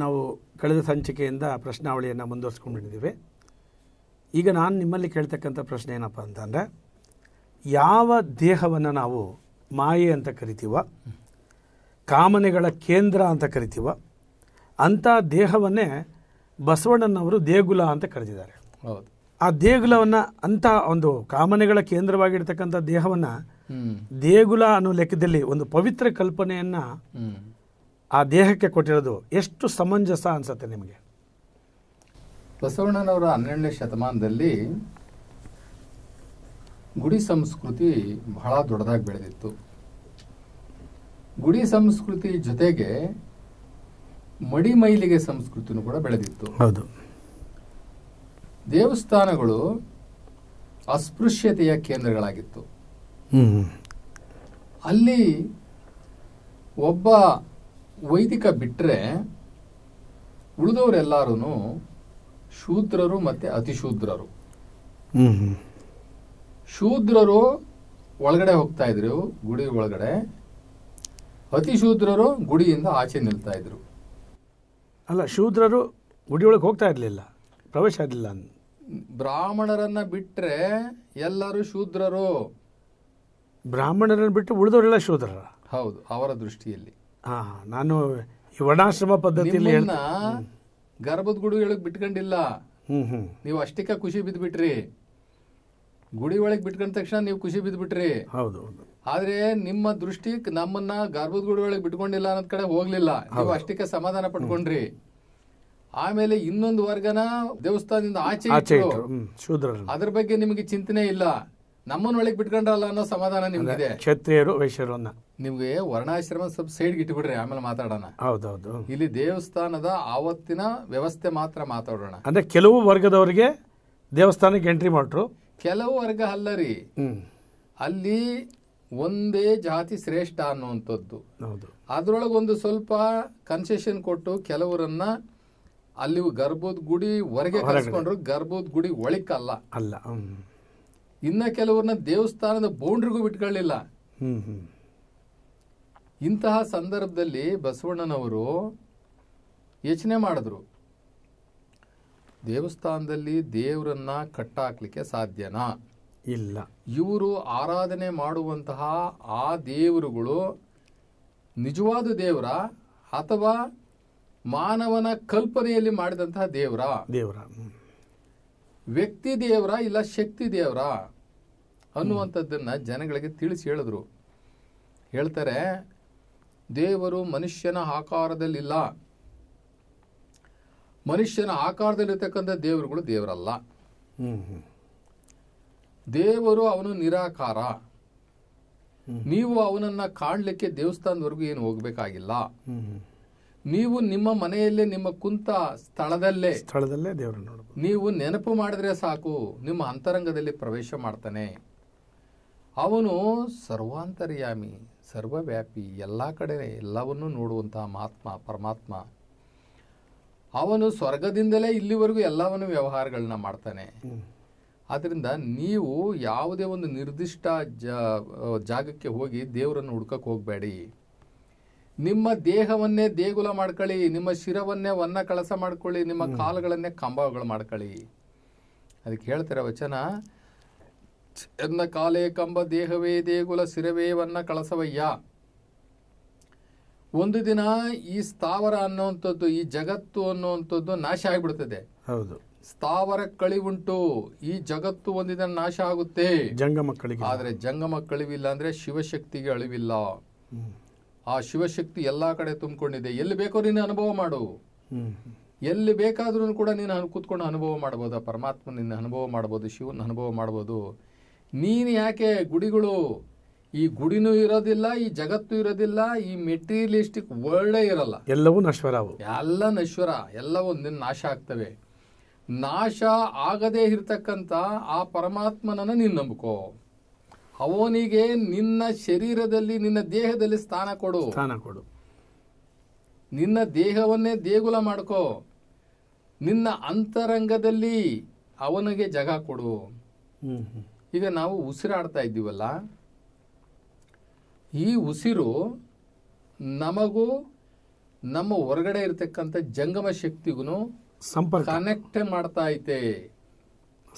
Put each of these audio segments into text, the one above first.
ನಾವು ಕಳೆದ ಸಂಚಿಕೆಯಿಂದ ಪ್ರಶ್ನಾವಳಿಯನ್ನು ಮುಂದುವರಿಸ್ಕೊಂಡಿದ್ದೀವಿ ಈಗ ನಾನು ನಿಮ್ಮಲ್ಲಿ ಕೇಳ್ತಕ್ಕಂಥ ಪ್ರಶ್ನೆ ಏನಪ್ಪ ಅಂತಂದರೆ ಯಾವ ದೇಹವನ್ನು ನಾವು ಮಾಯೆ ಅಂತ ಕರಿತೀವ ಕಾಮನೆಗಳ ಕೇಂದ್ರ ಅಂತ ಕರಿತೀವ ಅಂಥ ದೇಹವನ್ನೇ ಬಸವಣ್ಣನವರು ದೇಗುಲ ಅಂತ ಕರೆದಿದ್ದಾರೆ ಹೌದು ಆ ದೇಗುಲವನ್ನು ಅಂಥ ಒಂದು ಕಾಮನೆಗಳ ಕೇಂದ್ರವಾಗಿರ್ತಕ್ಕಂಥ ದೇಹವನ್ನು ದೇಗುಲ ಅನ್ನೋ ಲೆಕ್ಕದಲ್ಲಿ ಒಂದು ಪವಿತ್ರ ಕಲ್ಪನೆಯನ್ನು ಆ ದೇಹಕ್ಕೆ ಕೊಟ್ಟಿರೋದು ಎಷ್ಟು ಸಮಂಜಸ ಅನ್ಸುತ್ತೆ ನಿಮಗೆ ಬಸವಣ್ಣನವರ ಹನ್ನೆರಡನೇ ಶತಮಾನದಲ್ಲಿ ಗುಡಿ ಸಂಸ್ಕೃತಿ ಬಹಳ ದೊಡ್ಡದಾಗಿ ಬೆಳೆದಿತ್ತು ಗುಡಿ ಸಂಸ್ಕೃತಿ ಜೊತೆಗೆ ಮಡಿಮೈಲಿಗೆ ಸಂಸ್ಕೃತಿನೂ ಕೂಡ ಬೆಳೆದಿತ್ತು ಹೌದು ದೇವಸ್ಥಾನಗಳು ಅಸ್ಪೃಶ್ಯತೆಯ ಕೇಂದ್ರಗಳಾಗಿತ್ತು ಅಲ್ಲಿ ಒಬ್ಬ ವೈದಿಕ ಬಿಟ್ಟರೆ ಉಳಿದವರೆಲ್ಲರೂ ಶೂದ್ರರು ಮತ್ತು ಅತಿಶೂದ್ರರು ಶೂದ್ರರು ಒಳಗಡೆ ಹೋಗ್ತಾ ಇದ್ರು ಗುಡಿ ಒಳಗಡೆ ಅತಿಶೂದ್ರರು ಗುಡಿಯಿಂದ ಆಚೆ ನಿಲ್ತಾ ಇದ್ರು ಅಲ್ಲ ಶೂದ್ರರು ಗುಡಿ ಒಳಗೆ ಹೋಗ್ತಾ ಇರಲಿಲ್ಲ ಪ್ರವೇಶ ಇರಲಿಲ್ಲ ಬ್ರಾಹ್ಮಣರನ್ನ ಬಿಟ್ಟರೆ ಎಲ್ಲರೂ ಶೂದ್ರರು ಬ್ರಾಹ್ಮಣರನ್ನು ಬಿಟ್ಟು ಉಳಿದವರೆಲ್ಲ ಶೂದ್ರರ ಹೌದು ಅವರ ದೃಷ್ಟಿಯಲ್ಲಿ ನಾನು ಈ ವರ್ಣಾಶ್ರಮ ಪದ್ಧತಿಯಲ್ಲಿ ಗರ್ಭದ ಗುಡಿ ಹೇಳಕ್ ಬಿಟ್ಕೊಂಡಿಲ್ಲ ನೀವು ಅಷ್ಟಿಕ ಖುಷಿ ಬಿದ್ಬಿಟ್ರಿ ಗುಡಿ ಒಳಗೆ ಬಿಟ್ಕೊಂಡ ತಕ್ಷಣ ನೀವು ಖುಷಿ ಬಿದ್ಬಿಟ್ರಿ ಹೌದು ಹೌದು ಆದ್ರೆ ನಿಮ್ಮ ದೃಷ್ಟಿ ನಮ್ಮನ್ನ ಗರ್ಭದ ಗುಡಿ ಒಳಗೆ ಬಿಟ್ಕೊಂಡಿಲ್ಲ ಅನ್ನೋದ್ ಕಡೆ ಹೋಗ್ಲಿಲ್ಲ ನೀವು ಅಷ್ಟಿಕ ಸಮಾಧಾನ ಪಡ್ಕೊಂಡ್ರಿ ಆಮೇಲೆ ಇನ್ನೊಂದು ವರ್ಗನ ದೇವಸ್ಥಾನದಿಂದ ಆಚೆ ಅದ್ರ ಬಗ್ಗೆ ನಿಮಗೆ ಚಿಂತನೆ ಇಲ್ಲ ನಮ್ಮನ್ನ ಒಳಗೆ ಬಿಟ್ಕೊಂಡ್ರಲ್ಲ ಅನ್ನೋ ಸಮಾಧಾನ ನಿಮ್ಗೆ ಕ್ಷತ್ರಿಯರು ವೈಶ್ಯರು ನಿಮ್ಗೆ ವರ್ಣಾಶ್ರಮ ಸ್ವಲ್ಪ ಸೈಡ್ ಇಟ್ಬಿಡ್ರಿ ಆಮೇಲೆ ಮಾತಾಡೋಣ ಹೌದೌದು ಇಲ್ಲಿ ದೇವಸ್ಥಾನದ ಆವತ್ತಿನ ವ್ಯವಸ್ಥೆ ಮಾತ್ರ ಮಾತಾಡೋಣ ಅಂದ್ರೆ ಕೆಲವು ವರ್ಗದವರಿಗೆ ದೇವಸ್ಥಾನಕ್ಕೆ ಎಂಟ್ರಿ ಮಾಡ್ರು ಕೆಲವು ವರ್ಗ ಅಲ್ಲ ಅಲ್ಲಿ ಒಂದೇ ಜಾತಿ ಶ್ರೇಷ್ಠ ಅನ್ನುವಂಥದ್ದು ಅದರೊಳಗೆ ಒಂದು ಸ್ವಲ್ಪ ಕನ್ಸೆಷನ್ ಕೊಟ್ಟು ಕೆಲವರನ್ನ ಅಲ್ಲಿ ಗರ್ಭದ ಗುಡಿ ಹೊರಗೆ ಕಳಿಸ್ಕೊಂಡ್ರು ಗರ್ಭದ ಗುಡಿ ಒಳಿಕಲ್ಲ ಅಲ್ಲ ಇನ್ನ ಕೆಲವ್ರನ್ನ ದೇವಸ್ಥಾನದ ಬೌಂಡ್ರಿಗೂ ಬಿಟ್ಕೊಳ್ಳಿಲ್ಲ ಇಂತಹ ಸಂದರ್ಭದಲ್ಲಿ ಬಸವಣ್ಣನವರು ಯೋಚನೆ ಮಾಡಿದ್ರು ದೇವಸ್ಥಾನದಲ್ಲಿ ದೇವರನ್ನ ಕಟ್ಟಾಕ್ಲಿಕ್ಕೆ ಸಾಧ್ಯನಾ ಇಲ್ಲ ಇವರು ಆರಾಧನೆ ಮಾಡುವಂತಹ ಆ ದೇವರುಗಳು ನಿಜವಾದ ದೇವರ ಅಥವಾ ಮಾನವನ ಕಲ್ಪನೆಯಲ್ಲಿ ಮಾಡಿದಂತಹ ದೇವರ ದೇವರ ವ್ಯಕ್ತಿ ದೇವರ ಇಲ್ಲ ಶಕ್ತಿ ದೇವರ ಅನ್ನುವಂಥದ್ದನ್ನು ಜನಗಳಿಗೆ ತಿಳಿಸಿ ಹೇಳಿದ್ರು ಹೇಳ್ತಾರೆ ದೇವರು ಮನುಷ್ಯನ ಆಕಾರದಲ್ಲಿಲ್ಲ ಮನುಷ್ಯನ ಆಕಾರದಲ್ಲಿರ್ತಕ್ಕಂಥ ದೇವರುಗಳು ದೇವರಲ್ಲ ದೇವರು ಅವನು ನಿರಾಕಾರ ನೀವು ಅವನನ್ನು ಕಾಣಲಿಕ್ಕೆ ದೇವಸ್ಥಾನದವರೆಗೂ ಏನು ಹೋಗಬೇಕಾಗಿಲ್ಲ ನೀವು ನಿಮ್ಮ ಮನೆಯಲ್ಲೇ ನಿಮ್ಮ ಕುಂತ ಸ್ಥಳದಲ್ಲೇ ಸ್ಥಳದಲ್ಲೇ ದೇವರನ್ನು ನೋಡಬಹುದು ನೀವು ನೆನಪು ಮಾಡಿದ್ರೆ ಸಾಕು ನಿಮ್ಮ ಅಂತರಂಗದಲ್ಲಿ ಪ್ರವೇಶ ಮಾಡ್ತಾನೆ ಅವನು ಸರ್ವಾಂತರ್ಯಾಮಿ ಸರ್ವವ್ಯಾಪಿ ಎಲ್ಲ ಕಡೆ ಎಲ್ಲವನ್ನೂ ನೋಡುವಂತಹ ಮಹಾತ್ಮ ಪರಮಾತ್ಮ ಅವನು ಸ್ವರ್ಗದಿಂದಲೇ ಇಲ್ಲಿವರೆಗೂ ಎಲ್ಲವನ್ನು ವ್ಯವಹಾರಗಳನ್ನ ಮಾಡ್ತಾನೆ ಆದ್ದರಿಂದ ನೀವು ಯಾವುದೇ ಒಂದು ನಿರ್ದಿಷ್ಟ ಜಾಗಕ್ಕೆ ಹೋಗಿ ದೇವರನ್ನು ಹುಡ್ಕಕ್ಕೆ ಹೋಗಬೇಡಿ ನಿಮ್ಮ ದೇಹವನ್ನೇ ದೇಗುಲ ಮಾಡ್ಕೊಳ್ಳಿ ನಿಮ್ಮ ಶಿರವನ್ನೇ ವನ್ನ ಕಳಸ ಮಾಡ್ಕೊಳ್ಳಿ ನಿಮ್ಮ ಕಾಲುಗಳನ್ನೇ ಕಂಬಗಳು ಮಾಡ್ಕೊಳ್ಳಿ ಅದಕ್ಕೆ ಹೇಳ್ತಾರೆ ವಚನ ಎನ್ನ ಕಾಲೇ ಕಂಬ ದೇಹವೇ ದೇಗುಲ ಶಿರವೇ ವನ್ನ ಕಳಸವಯ್ಯ ಒಂದು ದಿನ ಈ ಸ್ಥಾವರ ಅನ್ನುವಂಥದ್ದು ಈ ಜಗತ್ತು ಅನ್ನುವಂಥದ್ದು ನಾಶ ಆಗಿಬಿಡ್ತದೆ ಹೌದು ಸ್ಥಾವರ ಕಳಿವುಂಟು ಈ ಜಗತ್ತು ಒಂದಿನ ನಾಶ ಆಗುತ್ತೆ ಜಂಗಮಕ್ಕಳಿಗೆ ಆದ್ರೆ ಜಂಗಮಕ್ಕಳಿವಿಲ್ಲ ಅಂದ್ರೆ ಶಿವಶಕ್ತಿಗೆ ಅಳಿವಿಲ್ಲ ಆ ಶಿವಶಕ್ತಿ ಎಲ್ಲ ಕಡೆ ತುಂಬಿಕೊಂಡಿದೆ ಎಲ್ಲಿ ಬೇಕೋ ನೀನು ಅನುಭವ ಮಾಡು ಎಲ್ಲಿ ಬೇಕಾದ್ರೂ ಕೂಡ ನೀನು ಕೂತ್ಕೊಂಡು ಅನುಭವ ಮಾಡ್ಬೋದು ಆ ಪರಮಾತ್ಮ ನಿನ್ನ ಅನುಭವ ಮಾಡ್ಬೋದು ಶಿವನ ಅನುಭವ ಮಾಡ್ಬೋದು ನೀನು ಯಾಕೆ ಗುಡಿಗಳು ಈ ಗುಡಿನೂ ಇರೋದಿಲ್ಲ ಈ ಜಗತ್ತು ಇರೋದಿಲ್ಲ ಈ ಮೆಟೀರಿಯಲಿಸ್ಟಿಕ್ ವರ್ಲ್ಡೇ ಇರಲ್ಲ ಎಲ್ಲವೂ ನಶ್ವರ ಎಲ್ಲ ನಶ್ವರ ಎಲ್ಲವೂ ನಿನ್ನ ನಾಶ ಆಗ್ತವೆ ನಾಶ ಆಗದೇ ಇರತಕ್ಕಂಥ ಆ ಪರಮಾತ್ಮನನ್ನು ನೀನು ನಂಬ್ಕೋ ಅವನಿಗೆ ನಿನ್ನ ಶರೀರದಲ್ಲಿ ನಿನ್ನ ದೇಹದಲ್ಲಿ ಸ್ಥಾನ ಕೊಡು ಸ್ಥಾನ ಕೊಡು ನಿನ್ನ ದೇಹವನ್ನೇ ದೇಗುಲ ಮಾಡ್ಕೋ ನಿನ್ನ ಅಂತರಂಗದಲ್ಲಿ ಅವನಿಗೆ ಜಗ ಕೊಡು ಈಗ ನಾವು ಉಸಿರಾಡ್ತಾ ಇದ್ದೀವಲ್ಲ ಈ ಉಸಿರು ನಮಗೂ ನಮ್ಮ ಹೊರಗಡೆ ಇರತಕ್ಕಂಥ ಜಂಗಮ ಶಕ್ತಿಗೂ ಸಂಪರ್ಕ ಕನೆಕ್ಟ್ ಮಾಡ್ತಾ ಐತೆ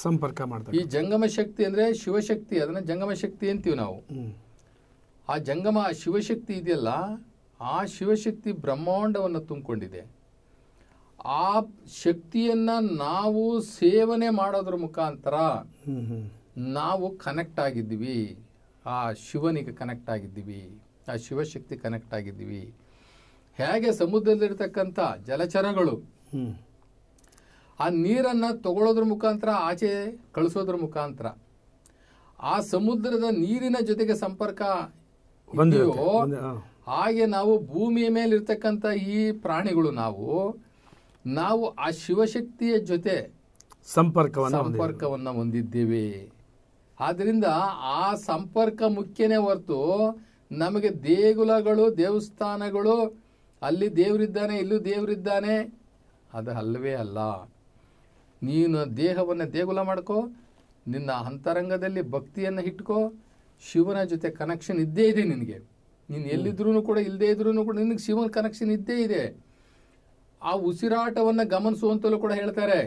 ಸಂಪರ್ಕ ಮಾಡ್ತಾರೆ ಈ ಜಂಗಮ ಶಕ್ತಿ ಅಂದರೆ ಶಿವಶಕ್ತಿ ಅದನ್ನು ಜಂಗಮ ಶಕ್ತಿ ಅಂತೀವಿ ನಾವು ಆ ಜಂಗಮ ಆ ಶಿವಶಕ್ತಿ ಇದೆಯಲ್ಲ ಆ ಶಿವಶಕ್ತಿ ಬ್ರಹ್ಮಾಂಡವನ್ನು ತುಂಬಿಕೊಂಡಿದೆ ಆ ಶಕ್ತಿಯನ್ನು ನಾವು ಸೇವನೆ ಮಾಡೋದ್ರ ಮುಖಾಂತರ ನಾವು ಕನೆಕ್ಟ್ ಆಗಿದ್ದೀವಿ ಆ ಶಿವನಿಗೆ ಕನೆಕ್ಟ್ ಆಗಿದ್ದೀವಿ ಆ ಶಿವಶಕ್ತಿ ಕನೆಕ್ಟ್ ಆಗಿದ್ದೀವಿ ಹೇಗೆ ಸಮುದ್ರದಲ್ಲಿರ್ತಕ್ಕಂಥ ಜಲಚರಗಳು ಆ ನೀರನ್ನು ತಗೊಳ್ಳೋದ್ರ ಮುಖಾಂತರ ಆಚೆ ಕಳಿಸೋದ್ರ ಮುಖಾಂತರ ಆ ಸಮುದ್ರದ ನೀರಿನ ಜೊತೆಗೆ ಸಂಪರ್ಕ ಹಾಗೆ ನಾವು ಭೂಮಿಯ ಮೇಲಿರ್ತಕ್ಕಂಥ ಈ ಪ್ರಾಣಿಗಳು ನಾವು ನಾವು ಆ ಶಿವಶಕ್ತಿಯ ಜೊತೆ ಸಂಪರ್ಕ ಸಂಪರ್ಕವನ್ನು ಹೊಂದಿದ್ದೇವೆ ಆದ್ದರಿಂದ ಆ ಸಂಪರ್ಕ ಮುಖ್ಯನೇ ಹೊರತು ನಮಗೆ ದೇಗುಲಗಳು ದೇವಸ್ಥಾನಗಳು ಅಲ್ಲಿ ದೇವರಿದ್ದಾನೆ ಇಲ್ಲೂ ದೇವರಿದ್ದಾನೆ ಅದು ಅಲ್ಲವೇ ಅಲ್ಲ ನೀನು ದೇಹವನ್ನು ದೇಗುಲ ಮಾಡ್ಕೋ ನಿನ್ನ ಅಂತರಂಗದಲ್ಲಿ ಭಕ್ತಿಯನ್ನು ಇಟ್ಕೋ ಶಿವನ ಜೊತೆ ಕನೆಕ್ಷನ್ ಇದ್ದೇ ಇದೆ ನಿನಗೆ ನೀನು ಎಲ್ಲಿದ್ರೂ ಕೂಡ ಇಲ್ಲದೇ ಇದ್ರೂ ಕೂಡ ನಿನಗೆ ಶಿವನ ಕನೆಕ್ಷನ್ ಇದ್ದೇ ಇದೆ ಆ ಉಸಿರಾಟವನ್ನು ಗಮನಿಸುವಂತಲೂ ಕೂಡ ಹೇಳ್ತಾರೆ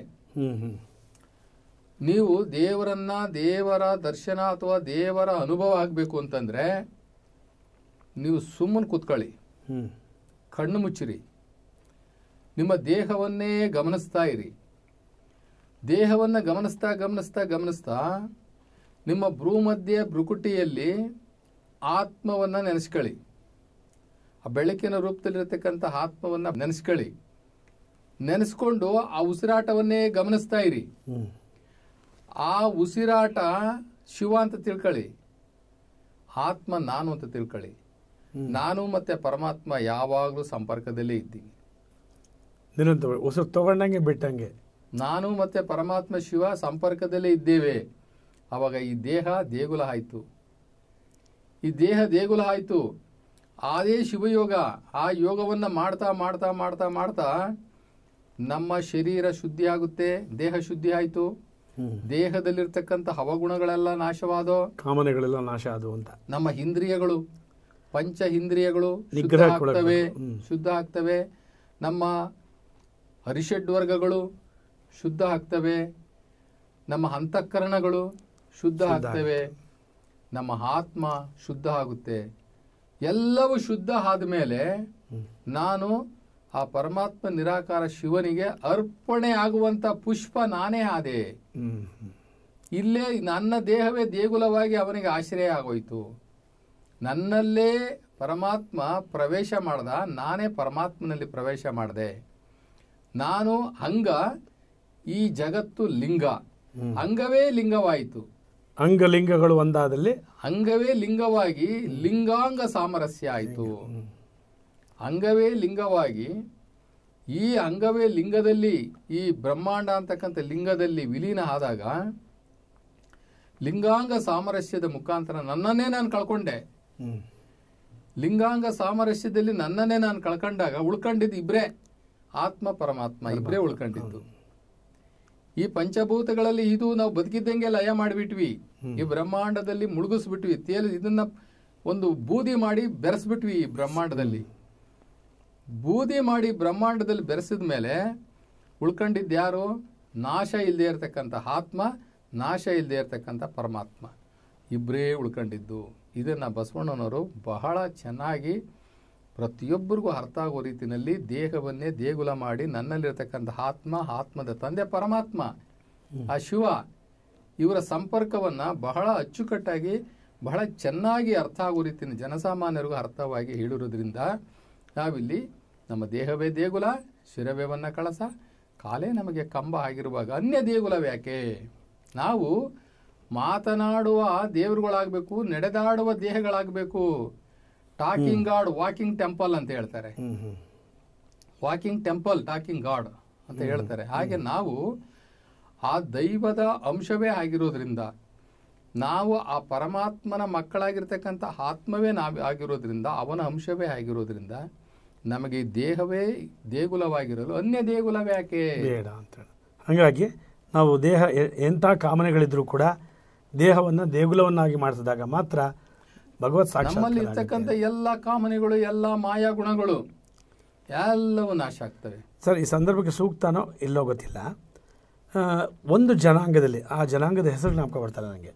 ನೀವು ದೇವರನ್ನ ದೇವರ ದರ್ಶನ ಅಥವಾ ದೇವರ ಅನುಭವ ಆಗಬೇಕು ಅಂತಂದರೆ ನೀವು ಸುಮ್ಮನೆ ಕೂತ್ಕೊಳ್ಳಿ ಕಣ್ಣು ಮುಚ್ಚಿರಿ ನಿಮ್ಮ ದೇಹವನ್ನೇ ಗಮನಿಸ್ತಾ ಇರಿ ದೇಹವನ್ನು ಗಮನಿಸ್ತಾ ಗಮನಿಸ್ತಾ ಗಮನಿಸ್ತಾ ನಿಮ್ಮ ಭ್ರೂಮಧ್ಯೆ ಭ್ರುಕುಟಿಯಲ್ಲಿ ಆತ್ಮವನ್ನು ನೆನೆಸ್ಕೊಳ್ಳಿ ಆ ಬೆಳಕಿನ ರೂಪದಲ್ಲಿರತಕ್ಕಂಥ ಆತ್ಮವನ್ನು ನೆನೆಸ್ಕೊಳ್ಳಿ ನೆನೆಸ್ಕೊಂಡು ಆ ಉಸಿರಾಟವನ್ನೇ ಗಮನಿಸ್ತಾ ಇರಿ ಆ ಉಸಿರಾಟ ಶಿವ ಅಂತ ತಿಳ್ಕೊಳ್ಳಿ ಆತ್ಮ ನಾನು ಅಂತ ತಿಳ್ಕೊಳ್ಳಿ ನಾನು ಮತ್ತೆ ಪರಮಾತ್ಮ ಯಾವಾಗಲೂ ಸಂಪರ್ಕದಲ್ಲೇ ಇದ್ದೀನಿ ಉಸಿರು ತಗೊಂಡಂಗೆ ಬಿಟ್ಟಂಗೆ ನಾನು ಮತ್ತು ಪರಮಾತ್ಮ ಶಿವ ಸಂಪರ್ಕದಲ್ಲೇ ಇದ್ದೇವೆ ಆವಾಗ ಈ ದೇಹ ದೇಗುಲ ಆಯಿತು ಈ ದೇಹ ದೇಗುಲ ಆಯಿತು ಅದೇ ಶಿವಯೋಗ ಆ ಯೋಗವನ್ನು ಮಾಡ್ತಾ ಮಾಡ್ತಾ ಮಾಡ್ತಾ ಮಾಡ್ತಾ ನಮ್ಮ ಶರೀರ ಶುದ್ಧಿ ಆಗುತ್ತೆ ದೇಹ ಶುದ್ಧಿ ಆಯಿತು ದೇಹದಲ್ಲಿರ್ತಕ್ಕಂಥ ಹವಗುಣಗಳೆಲ್ಲ ನಾಶವಾದೋ ಕಾಮನೆಗಳೆಲ್ಲ ನಾಶ ಆದವು ಅಂತ ನಮ್ಮ ಇಂದ್ರಿಯಗಳು ಪಂಚ ಇಂದ್ರಿಯಗಳು ಶುದ್ಧ ಆಗ್ತವೆ ಶುದ್ಧ ಆಗ್ತವೆ ನಮ್ಮ ಹರಿಷಡ್ ವರ್ಗಗಳು ಶುದ್ಧ ಆಗ್ತವೆ ನಮ್ಮ ಅಂತಃಕರಣಗಳು ಶುದ್ಧ ಆಗ್ತವೆ ನಮ್ಮ ಆತ್ಮ ಶುದ್ಧ ಆಗುತ್ತೆ ಎಲ್ಲವೂ ಶುದ್ಧ ಆದಮೇಲೆ ನಾನು ಆ ಪರಮಾತ್ಮ ನಿರಾಕಾರ ಶಿವನಿಗೆ ಅರ್ಪಣೆ ಆಗುವಂತ ಪುಷ್ಪ ನಾನೇ ಆದೆ ಇಲ್ಲೇ ನನ್ನ ದೇಹವೇ ದೇಗುಲವಾಗಿ ಅವನಿಗೆ ಆಶ್ರಯ ಆಗೋಯ್ತು ನನ್ನಲ್ಲೇ ಪರಮಾತ್ಮ ಪ್ರವೇಶ ಮಾಡ್ದ ನಾನೇ ಪರಮಾತ್ಮನಲ್ಲಿ ಪ್ರವೇಶ ಮಾಡಿದೆ ನಾನು ಹಂಗ ಈ ಜಗತ್ತು ಲಿಂಗ ಅಂಗವೇ ಲಿಂಗವಾಯಿತು ಅಂಗಲಿಂಗಗಳು ಒಂದಾದಲ್ಲಿ ಅಂಗವೇ ಲಿಂಗವಾಗಿ ಲಿಂಗಾಂಗ ಸಾಮರಸ್ಯ ಆಯಿತು ಅಂಗವೇ ಲಿಂಗವಾಗಿ ಈ ಅಂಗವೇ ಲಿಂಗದಲ್ಲಿ ಈ ಬ್ರಹ್ಮಾಂಡ ಅಂತಕ್ಕಂಥ ಲಿಂಗದಲ್ಲಿ ವಿಲೀನ ಆದಾಗ ಲಿಂಗಾಂಗ ಸಾಮರಸ್ಯದ ಮುಖಾಂತರ ನನ್ನನ್ನೇ ನಾನು ಕಳ್ಕೊಂಡೆ ಲಿಂಗಾಂಗ ಸಾಮರಸ್ಯದಲ್ಲಿ ನನ್ನನ್ನೇ ನಾನು ಕಳ್ಕೊಂಡಾಗ ಉಳ್ಕೊಂಡಿದ್ದು ಇಬ್ಬರೇ ಆತ್ಮ ಪರಮಾತ್ಮ ಇಬ್ಬರೇ ಉಳ್ಕೊಂಡಿದ್ದು ಈ ಪಂಚಭೂತಗಳಲ್ಲಿ ಇದು ನಾವು ಬದುಕಿದ್ದಂಗೆ ಲಯ ಮಾಡಿಬಿಟ್ವಿ ಈ ಬ್ರಹ್ಮಾಂಡದಲ್ಲಿ ಮುಳುಗಿಸ್ಬಿಟ್ವಿ ತೇಲ್ ಇದನ್ನ ಒಂದು ಬೂದಿ ಮಾಡಿ ಬೆರೆಸ್ಬಿಟ್ವಿ ಈ ಬ್ರಹ್ಮಾಂಡದಲ್ಲಿ ಬೂದಿ ಮಾಡಿ ಬ್ರಹ್ಮಾಂಡದಲ್ಲಿ ಬೆರೆಸಿದ ಮೇಲೆ ಯಾರು ನಾಶ ಇಲ್ಲದೆ ಇರತಕ್ಕಂಥ ಆತ್ಮ ನಾಶ ಇಲ್ಲದೆ ಇರತಕ್ಕಂಥ ಪರಮಾತ್ಮ ಇಬ್ಬರೇ ಉಳ್ಕೊಂಡಿದ್ದು ಇದನ್ನು ಬಸವಣ್ಣನವರು ಬಹಳ ಚೆನ್ನಾಗಿ ಪ್ರತಿಯೊಬ್ಬರಿಗೂ ಅರ್ಥ ಆಗೋ ರೀತಿಯಲ್ಲಿ ದೇಹವನ್ನೇ ದೇಗುಲ ಮಾಡಿ ನನ್ನಲ್ಲಿರತಕ್ಕಂಥ ಆತ್ಮ ಆತ್ಮದ ತಂದೆ ಪರಮಾತ್ಮ ಆ ಶಿವ ಇವರ ಸಂಪರ್ಕವನ್ನು ಬಹಳ ಅಚ್ಚುಕಟ್ಟಾಗಿ ಬಹಳ ಚೆನ್ನಾಗಿ ಅರ್ಥ ಆಗೋ ರೀತಿಯ ಜನಸಾಮಾನ್ಯರಿಗೂ ಅರ್ಥವಾಗಿ ಹೇಳಿರೋದ್ರಿಂದ ನಾವಿಲ್ಲಿ ನಮ್ಮ ದೇಹವೇ ದೇಗುಲ ಶಿರವೇವನ್ನು ಕಳಸ ಕಾಲೇ ನಮಗೆ ಕಂಬ ಆಗಿರುವಾಗ ಅನ್ಯ ಯಾಕೆ ನಾವು ಮಾತನಾಡುವ ದೇವರುಗಳಾಗಬೇಕು ನಡೆದಾಡುವ ದೇಹಗಳಾಗಬೇಕು ಟಾಕಿಂಗ್ ಗಾಡ್ ವಾಕಿಂಗ್ ಟೆಂಪಲ್ ಅಂತ ಹೇಳ್ತಾರೆ ವಾಕಿಂಗ್ ಟೆಂಪಲ್ ಟಾಕಿಂಗ್ ಗಾಡ್ ಅಂತ ಹೇಳ್ತಾರೆ ಹಾಗೆ ನಾವು ಆ ದೈವದ ಅಂಶವೇ ಆಗಿರೋದ್ರಿಂದ ನಾವು ಆ ಪರಮಾತ್ಮನ ಮಕ್ಕಳಾಗಿರ್ತಕ್ಕಂಥ ಆತ್ಮವೇ ನಾವು ಆಗಿರೋದ್ರಿಂದ ಅವನ ಅಂಶವೇ ಆಗಿರೋದ್ರಿಂದ ನಮಗೆ ದೇಹವೇ ದೇಗುಲವಾಗಿರಲು ಅನ್ಯ ದೇಗುಲವೇ ಯಾಕೆ ಬೇಡ ಅಂತೇಳಿ ಹಾಗಾಗಿ ನಾವು ದೇಹ ಎಂಥ ಕಾಮನೆಗಳಿದ್ರೂ ಕೂಡ ದೇಹವನ್ನು ದೇಗುಲವನ್ನಾಗಿ ಮಾಡಿಸಿದಾಗ ಮಾತ್ರ ಭಗವತ್ ನಮ್ಮಲ್ಲಿ ಇರ್ತಕ್ಕಂಥ ಎಲ್ಲ ಕಾಮನೆಗಳು ಎಲ್ಲ ಮಾಯಾ ಗುಣಗಳು ಎಲ್ಲವೂ ನಾಶ ಆಗ್ತವೆ ಸರ್ ಈ ಸಂದರ್ಭಕ್ಕೆ ಸೂಕ್ತನೋ ಇಲ್ಲೋ ಗೊತ್ತಿಲ್ಲ ಒಂದು ಜನಾಂಗದಲ್ಲಿ ಆ ಜನಾಂಗದ ಹೆಸರು ಜ್ಞಾಪಕ ಬರ್ತಾರೆ ನನಗೆ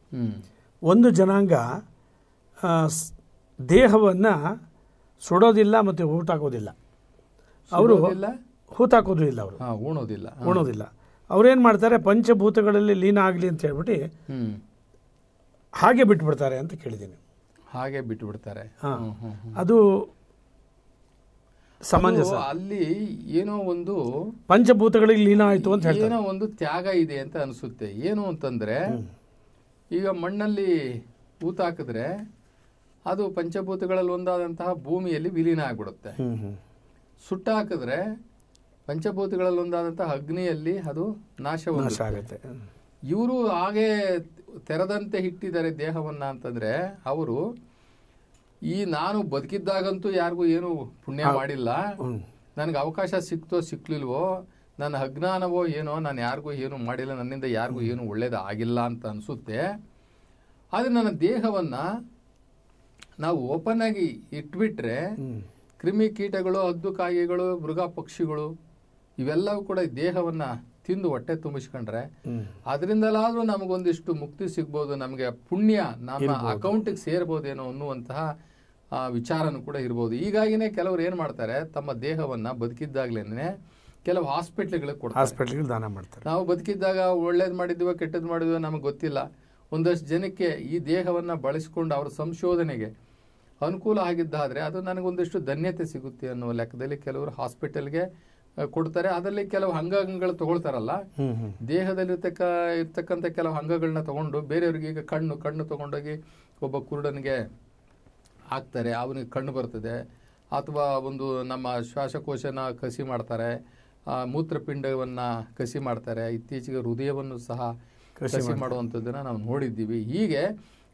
ಒಂದು ಜನಾಂಗ ದೇಹವನ್ನು ಸುಡೋದಿಲ್ಲ ಮತ್ತು ಹೂಟಾಕೋದಿಲ್ಲ ಅವರು ಹೂತಾಕೋದು ಇಲ್ಲ ಅವರು ಉಣೋದಿಲ್ಲ ಉಣೋದಿಲ್ಲ ಅವ್ರೇನು ಮಾಡ್ತಾರೆ ಪಂಚಭೂತಗಳಲ್ಲಿ ಲೀನ ಆಗಲಿ ಅಂತ ಹೇಳ್ಬಿಟ್ಟು ಹಾಗೆ ಬಿಟ್ಬಿಡ್ತಾರೆ ಅಂತ ಕೇಳಿದ್ದೀನಿ ಹಾಗೆ ಬಿಟ್ಟು ಬಿಡ್ತಾರೆ ಅದು ಸಮಂಜಸ ಅಲ್ಲಿ ಏನೋ ಒಂದು ಪಂಚಭೂತಗಳಿಗೆ ಲೀನ ಆಯಿತು ಅಂತ ಏನೋ ಒಂದು ತ್ಯಾಗ ಇದೆ ಅಂತ ಅನಿಸುತ್ತೆ ಏನು ಅಂತಂದ್ರೆ ಈಗ ಮಣ್ಣಲ್ಲಿ ಊತ ಹಾಕಿದ್ರೆ ಅದು ಪಂಚಭೂತಗಳಲ್ಲಿ ಒಂದಾದಂತಹ ಭೂಮಿಯಲ್ಲಿ ವಿಲೀನ ಆಗ್ಬಿಡುತ್ತೆ ಸುಟ್ಟ ಹಾಕಿದ್ರೆ ಪಂಚಭೂತಗಳಲ್ಲಿ ಒಂದಾದಂತಹ ಅಗ್ನಿಯಲ್ಲಿ ಅದು ನಾಶ ಆಗುತ್ತೆ ಇವರು ಹಾಗೆ ತೆರೆದಂತೆ ಇಟ್ಟಿದ್ದಾರೆ ದೇಹವನ್ನು ಅಂತಂದರೆ ಅವರು ಈ ನಾನು ಬದುಕಿದ್ದಾಗಂತೂ ಯಾರಿಗೂ ಏನು ಪುಣ್ಯ ಮಾಡಿಲ್ಲ ನನಗೆ ಅವಕಾಶ ಸಿಕ್ತೋ ಸಿಕ್ಲಿಲ್ವೋ ನನ್ನ ಅಜ್ಞಾನವೋ ಏನೋ ನಾನು ಯಾರಿಗೂ ಏನು ಮಾಡಿಲ್ಲ ನನ್ನಿಂದ ಯಾರಿಗೂ ಏನು ಒಳ್ಳೇದು ಆಗಿಲ್ಲ ಅಂತ ಅನಿಸುತ್ತೆ ಆದರೆ ನನ್ನ ದೇಹವನ್ನು ನಾವು ಓಪನ್ ಆಗಿ ಇಟ್ಬಿಟ್ರೆ ಕ್ರಿಮಿ ಕೀಟಗಳು ಹದ್ದು ಕಾಯಿಗಳು ಮೃಗ ಪಕ್ಷಿಗಳು ಇವೆಲ್ಲವೂ ಕೂಡ ದೇಹವನ್ನು ತಿಂದು ಹೊಟ್ಟೆ ತುಂಬಿಸ್ಕೊಂಡ್ರೆ ಅದರಿಂದಲಾದ್ರೂ ನಮಗೊಂದಿಷ್ಟು ಮುಕ್ತಿ ಸಿಗ್ಬೋದು ನಮಗೆ ಪುಣ್ಯ ನಮ್ಮ ಅಕೌಂಟಿಗೆ ಸೇರ್ಬೋದೇನೋ ಅನ್ನುವಂತಹ ವಿಚಾರನೂ ಕೂಡ ಇರ್ಬೋದು ಈಗಾಗಿನೇ ಕೆಲವರು ಏನು ಮಾಡ್ತಾರೆ ತಮ್ಮ ದೇಹವನ್ನ ಬದುಕಿದ್ದಾಗ್ಲೇನೆ ಕೆಲವು ಹಾಸ್ಪಿಟ್ಲ್ಗಳಿಗೆ ಕೊಡ್ತಾರೆ ಹಾಸ್ಪಿಟ್ಲ್ಗಳು ದಾನ ಮಾಡ್ತಾರೆ ನಾವು ಬದುಕಿದ್ದಾಗ ಒಳ್ಳೇದು ಮಾಡಿದ್ವಿ ಕೆಟ್ಟದ್ದು ಮಾಡಿದ್ವಿ ನಮಗೆ ಗೊತ್ತಿಲ್ಲ ಒಂದಷ್ಟು ಜನಕ್ಕೆ ಈ ದೇಹವನ್ನ ಬಳಸಿಕೊಂಡು ಅವರ ಸಂಶೋಧನೆಗೆ ಅನುಕೂಲ ಆಗಿದ್ದಾದ್ರೆ ಅದು ನನಗೊಂದಿಷ್ಟು ಧನ್ಯತೆ ಸಿಗುತ್ತೆ ಅನ್ನೋ ಲೆಕ್ಕದಲ್ಲಿ ಕೆಲವರು ಹಾಸ್ಪಿಟಲ್ಗೆ ಕೊಡ್ತಾರೆ ಅದರಲ್ಲಿ ಕೆಲವು ಅಂಗಗಳು ತಗೊಳ್ತಾರಲ್ಲ ದೇಹದಲ್ಲಿ ಇರ್ತಕ್ಕಂಥ ಕೆಲವು ಅಂಗಗಳನ್ನ ತಗೊಂಡು ಬೇರೆಯವ್ರಿಗೆ ಈಗ ಕಣ್ಣು ಕಣ್ಣು ತಗೊಂಡೋಗಿ ಒಬ್ಬ ಕುರುಡನಿಗೆ ಹಾಕ್ತಾರೆ ಅವನಿಗೆ ಕಣ್ಣು ಬರ್ತದೆ ಅಥವಾ ಒಂದು ನಮ್ಮ ಶ್ವಾಸಕೋಶನ ಕಸಿ ಮಾಡ್ತಾರೆ ಮೂತ್ರಪಿಂಡವನ್ನು ಕಸಿ ಮಾಡ್ತಾರೆ ಇತ್ತೀಚೆಗೆ ಹೃದಯವನ್ನು ಸಹ ಕಸಿ ಮಾಡುವಂಥದ್ದನ್ನು ನಾವು ನೋಡಿದ್ದೀವಿ ಹೀಗೆ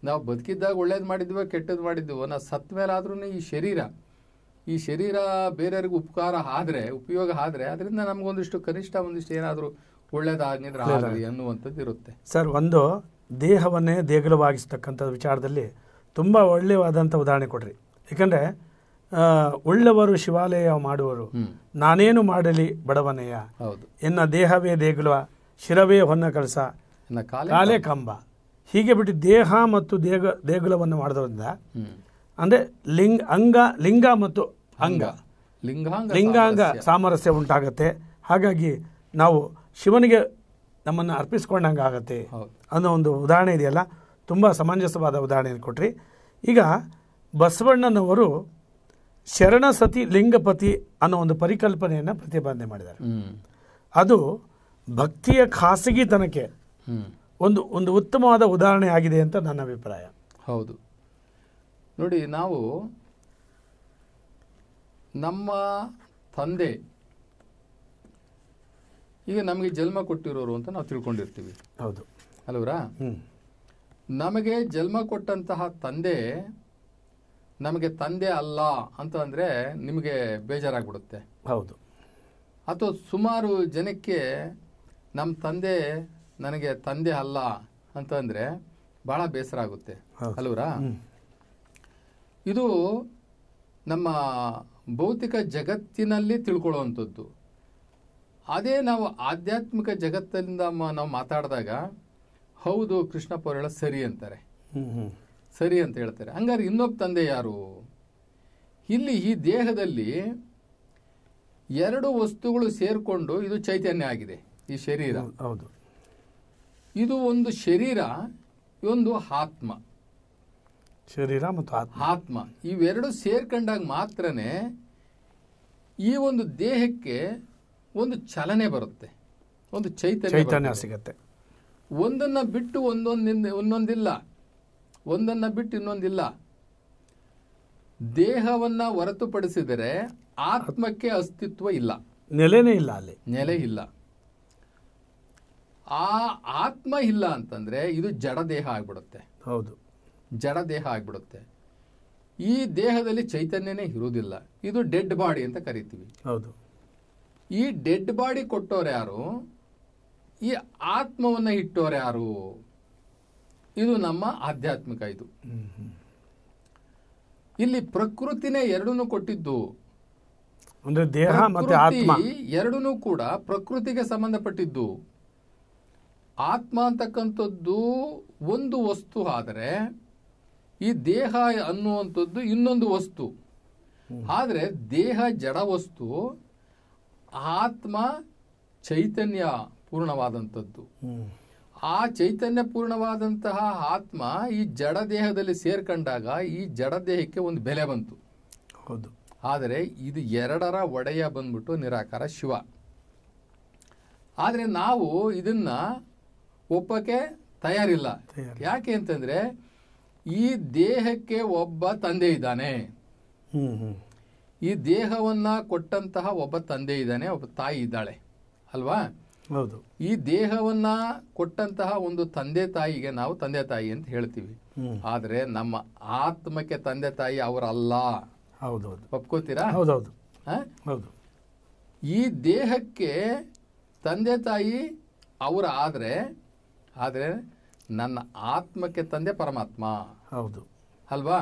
ನಾವು ಬದುಕಿದ್ದಾಗ ಒಳ್ಳೇದು ಮಾಡಿದ್ದೀವೋ ಕೆಟ್ಟದ್ದು ಮಾಡಿದ್ದೀವೋ ನಾವು ಸತ್ ಮೇಲಾದ್ರೂ ಈ ಶರೀರ ಈ ಶರೀರ ಬೇರೆಯವ್ರಿಗೆ ಉಪಕಾರ ಆದರೆ ಉಪಯೋಗ ಆದರೆ ಅದರಿಂದ ನಮಗೊಂದಿಷ್ಟು ಕನಿಷ್ಠ ಒಂದಿಷ್ಟು ಏನಾದರೂ ಒಳ್ಳೇದಾಗಿದ್ರೆ ಆಗಲಿ ಅನ್ನುವಂಥದ್ದು ಇರುತ್ತೆ ಸರ್ ಒಂದು ದೇಹವನ್ನೇ ದೇಗುಲವಾಗಿಸ್ತಕ್ಕಂಥ ವಿಚಾರದಲ್ಲಿ ತುಂಬ ಒಳ್ಳೆಯವಾದಂಥ ಉದಾಹರಣೆ ಕೊಡ್ರಿ ಯಾಕಂದ್ರೆ ಉಳ್ಳವರು ಶಿವಾಲಯ ಮಾಡುವರು ನಾನೇನು ಮಾಡಲಿ ಬಡವನೆಯ ಹೌದು ಎನ್ನ ದೇಹವೇ ದೇಗುಲ ಶಿರವೇ ಹೊನ್ನ ಕಳಸ ಕಾಲೆ ಕಂಬ ಹೀಗೆ ಬಿಟ್ಟು ದೇಹ ಮತ್ತು ದೇಗ ದೇಗುಲವನ್ನು ಮಾಡಿದ್ರಿಂದ ಅಂದರೆ ಲಿಂಗ ಅಂಗ ಲಿಂಗ ಮತ್ತು ಅಂಗ ಲಿಂಗಾಂಗ ಲಿಂಗಾಂಗ ಸಾಮರಸ್ಯ ಉಂಟಾಗತ್ತೆ ಹಾಗಾಗಿ ನಾವು ಶಿವನಿಗೆ ನಮ್ಮನ್ನು ಅರ್ಪಿಸ್ಕೊಂಡಂಗೆ ಆಗತ್ತೆ ಅನ್ನೋ ಒಂದು ಉದಾಹರಣೆ ಇದೆಯಲ್ಲ ತುಂಬ ಸಮಂಜಸವಾದ ಉದಾಹರಣೆ ಕೊಟ್ರಿ ಈಗ ಬಸವಣ್ಣನವರು ಶರಣ ಸತಿ ಲಿಂಗಪತಿ ಅನ್ನೋ ಒಂದು ಪರಿಕಲ್ಪನೆಯನ್ನು ಪ್ರತಿಪಾದನೆ ಮಾಡಿದ್ದಾರೆ ಅದು ಭಕ್ತಿಯ ಖಾಸಗಿತನಕ್ಕೆ ಒಂದು ಒಂದು ಉತ್ತಮವಾದ ಉದಾಹರಣೆ ಆಗಿದೆ ಅಂತ ನನ್ನ ಅಭಿಪ್ರಾಯ ಹೌದು ನೋಡಿ ನಾವು ನಮ್ಮ ತಂದೆ ಈಗ ನಮಗೆ ಜನ್ಮ ಕೊಟ್ಟಿರೋರು ಅಂತ ನಾವು ತಿಳ್ಕೊಂಡಿರ್ತೀವಿ ಹೌದು ಅಲ್ವರ ನಮಗೆ ಜನ್ಮ ಕೊಟ್ಟಂತಹ ತಂದೆ ನಮಗೆ ತಂದೆ ಅಲ್ಲ ಅಂತ ಅಂದರೆ ನಿಮಗೆ ಬೇಜಾರಾಗ್ಬಿಡುತ್ತೆ ಹೌದು ಅಥವಾ ಸುಮಾರು ಜನಕ್ಕೆ ನಮ್ಮ ತಂದೆ ನನಗೆ ತಂದೆ ಅಲ್ಲ ಅಂತಂದರೆ ಭಾಳ ಬೇಸರ ಆಗುತ್ತೆ ಅಲ್ವರ ಇದು ನಮ್ಮ ಭೌತಿಕ ಜಗತ್ತಿನಲ್ಲಿ ತಿಳ್ಕೊಳ್ಳುವಂಥದ್ದು ಅದೇ ನಾವು ಆಧ್ಯಾತ್ಮಿಕ ಜಗತ್ತಿನಿಂದ ನಾವು ಮಾತಾಡಿದಾಗ ಹೌದು ಕೃಷ್ಣಪ್ಪ ಹೇಳ ಸರಿ ಅಂತಾರೆ ಸರಿ ಅಂತ ಹೇಳ್ತಾರೆ ಹಂಗಾರೆ ಇನ್ನೊಬ್ಬ ತಂದೆ ಯಾರು ಇಲ್ಲಿ ಈ ದೇಹದಲ್ಲಿ ಎರಡು ವಸ್ತುಗಳು ಸೇರಿಕೊಂಡು ಇದು ಚೈತನ್ಯ ಆಗಿದೆ ಈ ಶರೀರ ಹೌದು ಇದು ಒಂದು ಶರೀರ ಒಂದು ಆತ್ಮ ಶರೀರ ಮತ್ತು ಆತ್ಮ ಇವೆರಡು ಸೇರ್ಕೊಂಡಾಗ ಮಾತ್ರನೇ ಈ ಒಂದು ದೇಹಕ್ಕೆ ಒಂದು ಚಲನೆ ಬರುತ್ತೆ ಒಂದು ಚೈತನ್ಯ ಚೈತನ್ಯ ಸಿಗುತ್ತೆ ಒಂದನ್ನ ಬಿಟ್ಟು ಒಂದೊಂದಿಂದ ಒಂದೊಂದಿಲ್ಲ ಒಂದನ್ನ ಬಿಟ್ಟು ಇನ್ನೊಂದಿಲ್ಲ ದೇಹವನ್ನ ಹೊರತುಪಡಿಸಿದರೆ ಆತ್ಮಕ್ಕೆ ಅಸ್ತಿತ್ವ ಇಲ್ಲ ನೆಲೆನೇ ಇಲ್ಲ ಅಲ್ಲಿ ನೆಲೆ ಇಲ್ಲ ಆ ಆತ್ಮ ಇಲ್ಲ ಅಂತಂದ್ರೆ ಇದು ಜಡ ದೇಹ ಆಗಿಬಿಡುತ್ತೆ ಹೌದು ಜಡ ದೇಹ ಆಗಿಬಿಡುತ್ತೆ ಈ ದೇಹದಲ್ಲಿ ಚೈತನ್ಯನೇ ಇರುವುದಿಲ್ಲ ಇದು ಡೆಡ್ ಬಾಡಿ ಅಂತ ಕರಿತೀವಿ ಹೌದು ಈ ಡೆಡ್ ಬಾಡಿ ಕೊಟ್ಟೋರು ಯಾರು ಈ ಆತ್ಮವನ್ನ ಇಟ್ಟೋರು ಯಾರು ಇದು ನಮ್ಮ ಆಧ್ಯಾತ್ಮಿಕ ಇದು ಇಲ್ಲಿ ಪ್ರಕೃತಿನೇ ಎರಡೂ ಕೊಟ್ಟಿದ್ದು ಅಂದ್ರೆ ದೇಹ ಮತ್ತೆ ಆತ್ಮ ಎರಡೂ ಕೂಡ ಪ್ರಕೃತಿಗೆ ಸಂಬಂಧಪಟ್ಟಿದ್ದು ಆತ್ಮ ಅಂತಕ್ಕಂಥದ್ದು ಒಂದು ವಸ್ತು ಆದರೆ ಈ ದೇಹ ಅನ್ನುವಂಥದ್ದು ಇನ್ನೊಂದು ವಸ್ತು ಆದರೆ ದೇಹ ಜಡ ವಸ್ತು ಆತ್ಮ ಚೈತನ್ಯ ಪೂರ್ಣವಾದಂಥದ್ದು ಆ ಚೈತನ್ಯ ಪೂರ್ಣವಾದಂತಹ ಆತ್ಮ ಈ ಜಡ ದೇಹದಲ್ಲಿ ಸೇರ್ಕೊಂಡಾಗ ಈ ಜಡ ದೇಹಕ್ಕೆ ಒಂದು ಬೆಲೆ ಬಂತು ಹೌದು ಆದರೆ ಇದು ಎರಡರ ಒಡೆಯ ಬಂದ್ಬಿಟ್ಟು ನಿರಾಕಾರ ಶಿವ ಆದರೆ ನಾವು ಇದನ್ನು ಒಪ್ಪಕ್ಕೆ ತಯಾರಿಲ್ಲ ಯಾಕೆ ಅಂತಂದರೆ ಈ ದೇಹಕ್ಕೆ ಒಬ್ಬ ತಂದೆ ಇದ್ದಾನೆ ಈ ದೇಹವನ್ನ ಕೊಟ್ಟಂತಹ ಒಬ್ಬ ತಂದೆ ಇದ್ದಾನೆ ಒಬ್ಬ ತಾಯಿ ಇದ್ದಾಳೆ ಅಲ್ವಾ ಹೌದು ಈ ದೇಹವನ್ನ ಕೊಟ್ಟಂತಹ ಒಂದು ತಂದೆ ತಾಯಿಗೆ ನಾವು ತಂದೆ ತಾಯಿ ಅಂತ ಹೇಳ್ತೀವಿ ಆದರೆ ನಮ್ಮ ಆತ್ಮಕ್ಕೆ ತಂದೆ ತಾಯಿ ಅವರಲ್ಲ ಹೌದೌದು ಒಪ್ಕೋತೀರಾ ಹೌದೌದು ಹೌದು ಈ ದೇಹಕ್ಕೆ ತಂದೆ ತಾಯಿ ಅವರ ಆದರೆ ಆದರೆ ನನ್ನ ಆತ್ಮಕ್ಕೆ ತಂದೆ ಪರಮಾತ್ಮ ಹೌದು ಅಲ್ವಾ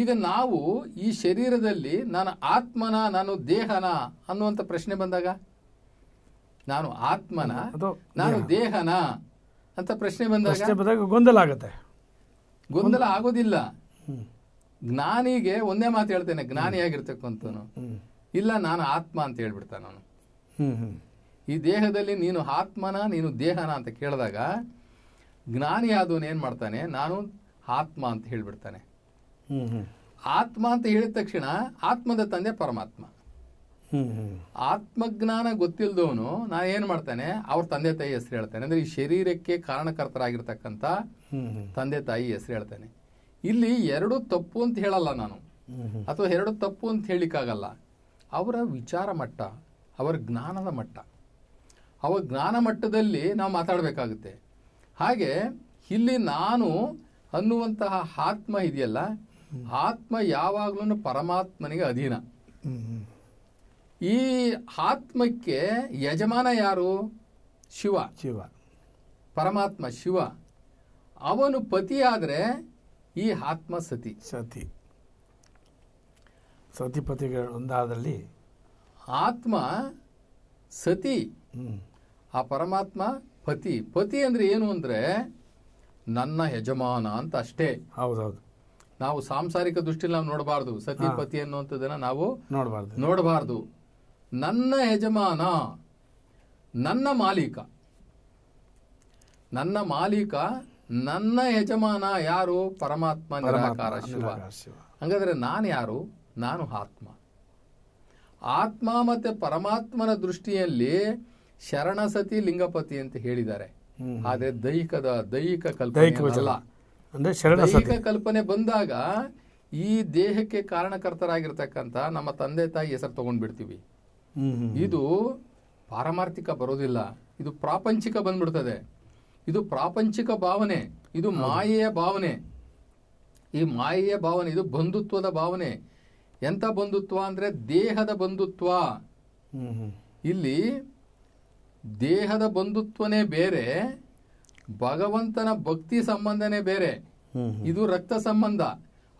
ಈಗ ನಾವು ಈ ಶರೀರದಲ್ಲಿ ನಾನು ಆತ್ಮನ ನಾನು ದೇಹನ ಅನ್ನುವಂಥ ಪ್ರಶ್ನೆ ಬಂದಾಗ ನಾನು ಆತ್ಮನ ನಾನು ದೇಹನ ಅಂತ ಪ್ರಶ್ನೆ ಬಂದಾಗ ಗೊಂದಲ ಆಗುತ್ತೆ ಗೊಂದಲ ಆಗೋದಿಲ್ಲ ಜ್ಞಾನಿಗೆ ಒಂದೇ ಮಾತು ಹೇಳ್ತೇನೆ ಜ್ಞಾನಿಯಾಗಿರ್ತಕ್ಕಂಥನು ಇಲ್ಲ ನಾನು ಆತ್ಮ ಅಂತ ಹೇಳ್ಬಿಡ್ತಾನೆ ನಾನು ಈ ದೇಹದಲ್ಲಿ ನೀನು ಆತ್ಮನ ನೀನು ದೇಹನ ಅಂತ ಕೇಳಿದಾಗ ಜ್ಞಾನಿ ಆದವನು ಏನು ಮಾಡ್ತಾನೆ ನಾನು ಆತ್ಮ ಅಂತ ಹೇಳಿಬಿಡ್ತಾನೆ ಆತ್ಮ ಅಂತ ಹೇಳಿದ ತಕ್ಷಣ ಆತ್ಮದ ತಂದೆ ಪರಮಾತ್ಮ ಆತ್ಮಜ್ಞಾನ ಗೊತ್ತಿಲ್ದವನು ನಾನು ಏನು ಮಾಡ್ತಾನೆ ಅವ್ರ ತಂದೆ ತಾಯಿ ಹೆಸರು ಹೇಳ್ತಾನೆ ಅಂದರೆ ಈ ಶರೀರಕ್ಕೆ ಕಾರಣಕರ್ತರಾಗಿರ್ತಕ್ಕಂಥ ತಂದೆ ತಾಯಿ ಹೆಸರು ಹೇಳ್ತಾನೆ ಇಲ್ಲಿ ಎರಡು ತಪ್ಪು ಅಂತ ಹೇಳಲ್ಲ ನಾನು ಅಥವಾ ಎರಡು ತಪ್ಪು ಅಂತ ಹೇಳಿಕ್ಕಾಗಲ್ಲ ಅವರ ವಿಚಾರ ಮಟ್ಟ ಅವರ ಜ್ಞಾನದ ಮಟ್ಟ ಅವರ ಜ್ಞಾನ ಮಟ್ಟದಲ್ಲಿ ನಾವು ಮಾತಾಡಬೇಕಾಗುತ್ತೆ ಹಾಗೆ ಇಲ್ಲಿ ನಾನು ಅನ್ನುವಂತಹ ಆತ್ಮ ಇದೆಯಲ್ಲ ಆತ್ಮ ಯಾವಾಗಲೂ ಪರಮಾತ್ಮನಿಗೆ ಅಧೀನ ಈ ಆತ್ಮಕ್ಕೆ ಯಜಮಾನ ಯಾರು ಶಿವ ಶಿವ ಪರಮಾತ್ಮ ಶಿವ ಅವನು ಪತಿಯಾದರೆ ಈ ಆತ್ಮ ಸತಿ ಸತಿ ಪತಿಗಳು ಒಂದಾದಲ್ಲಿ ಆತ್ಮ ಸತಿ ಆ ಪರಮಾತ್ಮ ಪತಿ ಪತಿ ಅಂದ್ರೆ ಏನು ಅಂದ್ರೆ ನನ್ನ ಯಜಮಾನ ಅಂತ ಅಷ್ಟೇ ಹೌದೌದು ನಾವು ಸಾಂಸಾರಿಕ ದೃಷ್ಟಿಯಲ್ಲಿ ನಾವು ನೋಡಬಾರ್ದು ಸತಿ ಪತಿ ಅನ್ನುವಂಥದ್ದನ್ನು ನಾವು ನೋಡಬಾರ್ದು ನೋಡಬಾರ್ದು ನನ್ನ ಯಜಮಾನ ನನ್ನ ಮಾಲೀಕ ನನ್ನ ಮಾಲೀಕ ನನ್ನ ಯಜಮಾನ ಯಾರು ಪರಮಾತ್ಮ ನಿರಾಕಾರ ಶಿವ ಹಂಗಾದ್ರೆ ನಾನು ಯಾರು ನಾನು ಆತ್ಮ ಆತ್ಮ ಮತ್ತೆ ಪರಮಾತ್ಮನ ದೃಷ್ಟಿಯಲ್ಲಿ ಶರಣ ಸತಿ ಲಿಂಗಪತಿ ಅಂತ ಹೇಳಿದ್ದಾರೆ ಆದ್ರೆ ದೈಹಿಕದ ದೈಹಿಕ ಕಲ್ಪನೆ ದೈಹಿಕ ಕಲ್ಪನೆ ಬಂದಾಗ ಈ ದೇಹಕ್ಕೆ ಕಾರಣಕರ್ತರಾಗಿರ್ತಕ್ಕಂಥ ನಮ್ಮ ತಂದೆ ತಾಯಿ ಹೆಸರು ತಗೊಂಡ್ಬಿಡ್ತೀವಿ ಇದು ಪಾರಮಾರ್ಥಿಕ ಬರೋದಿಲ್ಲ ಇದು ಪ್ರಾಪಂಚಿಕ ಬಂದ್ಬಿಡ್ತದೆ ಇದು ಪ್ರಾಪಂಚಿಕ ಭಾವನೆ ಇದು ಮಾಯೆಯ ಭಾವನೆ ಈ ಮಾಯೆಯ ಭಾವನೆ ಇದು ಬಂಧುತ್ವದ ಭಾವನೆ ಎಂಥ ಬಂಧುತ್ವ ಅಂದರೆ ದೇಹದ ಬಂಧುತ್ವ ಇಲ್ಲಿ ದೇಹದ ಬಂಧುತ್ವನೇ ಬೇರೆ ಭಗವಂತನ ಭಕ್ತಿ ಸಂಬಂಧನೇ ಬೇರೆ ಇದು ರಕ್ತ ಸಂಬಂಧ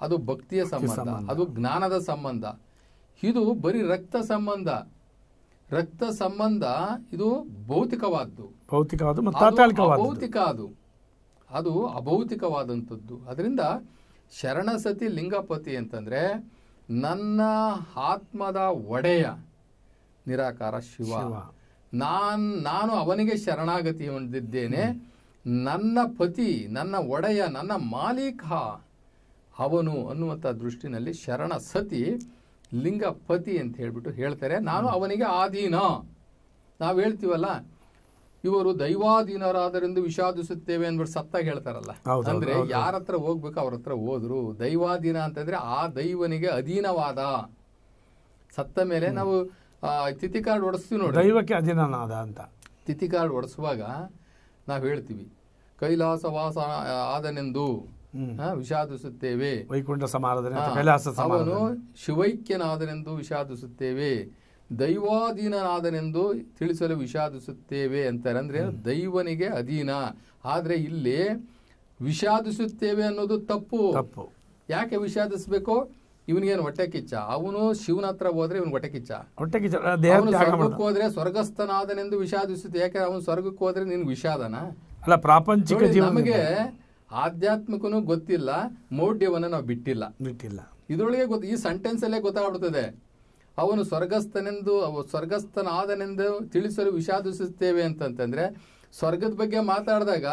ಅದು ಭಕ್ತಿಯ ಸಂಬಂಧ ಅದು ಜ್ಞಾನದ ಸಂಬಂಧ ಇದು ಬರೀ ರಕ್ತ ಸಂಬಂಧ ರಕ್ತ ಸಂಬಂಧ ಇದು ಭೌತಿಕವಾದ್ದು ಭೌತಿಕ ಅದು ಅದು ಅಭೌತಿಕವಾದಂಥದ್ದು ಅದರಿಂದ ಶರಣಸತಿ ಲಿಂಗಪತಿ ಅಂತಂದ್ರೆ ನನ್ನ ಆತ್ಮದ ಒಡೆಯ ನಿರಾಕಾರ ಶಿವ ನಾನು ನಾನು ಅವನಿಗೆ ಶರಣಾಗತಿ ಹೊಂದಿದ್ದೇನೆ ನನ್ನ ಪತಿ ನನ್ನ ಒಡೆಯ ನನ್ನ ಮಾಲೀಕ ಅವನು ಅನ್ನುವಂಥ ದೃಷ್ಟಿನಲ್ಲಿ ಶರಣ ಸತಿ ಲಿಂಗ ಪತಿ ಅಂತ ಹೇಳಿಬಿಟ್ಟು ಹೇಳ್ತಾರೆ ನಾನು ಅವನಿಗೆ ಆಧೀನ ನಾವು ಹೇಳ್ತೀವಲ್ಲ ಇವರು ದೈವಾಧೀನರಾದರೆಂದು ವಿಷಾದಿಸುತ್ತೇವೆ ಅಂದ್ಬಿಟ್ಟು ಸತ್ತ ಹೇಳ್ತಾರಲ್ಲ ಅಂದ್ರೆ ಯಾರ ಹತ್ರ ಹೋಗ್ಬೇಕು ಅವ್ರ ಹತ್ರ ಹೋದ್ರು ದೈವಾಧೀನ ಅಂತಂದ್ರೆ ಆ ದೈವನಿಗೆ ಅಧೀನವಾದ ಸತ್ತ ಮೇಲೆ ನಾವು ತಿಥಿ ಕಾರ್ಡ್ ಹೊಡೆಸ್ತೀವಿ ನೋಡಿ ದೈವಕ್ಕೆ ಅಧೀನನಾದ ಅಂತ ತಿಥಿ ಕಾರ್ಡ್ ಹೊಡಿಸುವಾಗ ನಾವು ಹೇಳ್ತೀವಿ ಕೈಲಾಸ ವಾಸ ಆದನೆಂದು ವಿಷಾದಿಸುತ್ತೇವೆ ವೈಕುಂಠ ಸಮಾರಾಧನೆ ಕೈಲಾಸ ಅವನು ಶಿವೈಕ್ಯನಾದನೆಂದು ವಿಷಾದಿಸುತ್ತೇವೆ ದೈವಾಧೀನನಾದನೆಂದು ತಿಳಿಸಲು ವಿಷಾದಿಸುತ್ತೇವೆ ಅಂತಾರೆ ಅಂದರೆ ದೈವನಿಗೆ ಅಧೀನ ಆದರೆ ಇಲ್ಲಿ ವಿಷಾದಿಸುತ್ತೇವೆ ಅನ್ನೋದು ತಪ್ಪು ತಪ್ಪು ಯಾಕೆ ವಿಷಾದಿಸಬೇಕು ಇವನಿಗೇನು ಹೊಟ್ಟೆ ಕಿಚ್ಚ ಅವನು ಶಿವನ ಹತ್ರ ಹೋದ್ರೆ ಇವನ್ ಹೊಟ್ಟೆ ಕಿಚ್ಚ ಹೊಟ್ಟೆ ಕಿಚ್ಚ ಸ್ವರ್ಗಕ್ಕೆ ಹೋದ್ರೆ ಸ್ವರ್ಗಸ್ಥನಾದನೆಂದು ವಿಷಾದಿಸುತ್ತೆ ಯಾಕಂದ್ರೆ ಅವನು ಸ್ವರ್ಗಕ್ಕೆ ಹೋದ್ರೆ ನಿನ್ ವಿಷಾದನ ಅಲ್ಲ ಪ್ರಾಪಂಚಿಕ ನಮಗೆ ಆಧ್ಯಾತ್ಮಿಕನು ಗೊತ್ತಿಲ್ಲ ಮೌಢ್ಯವನ್ನ ನಾವು ಬಿಟ್ಟಿಲ್ಲ ಬಿಟ್ಟಿಲ್ಲ ಇದ್ರೊಳಗೆ ಗೊತ್ತ ಈ ಸೆಂಟೆನ್ಸ್ ಅಲ್ಲೇ ಗೊತ್ತಾಗ್ಬಿಡ್ತದೆ ಅವನು ಸ್ವರ್ಗಸ್ಥನೆಂದು ಸ್ವರ್ಗಸ್ಥನಾದನೆಂದು ತಿಳಿಸಲು ವಿಷಾದಿಸುತ್ತೇವೆ ಅಂತಂತಂದ್ರೆ ಸ್ವರ್ಗದ ಬಗ್ಗೆ ಮಾತಾಡಿದಾಗ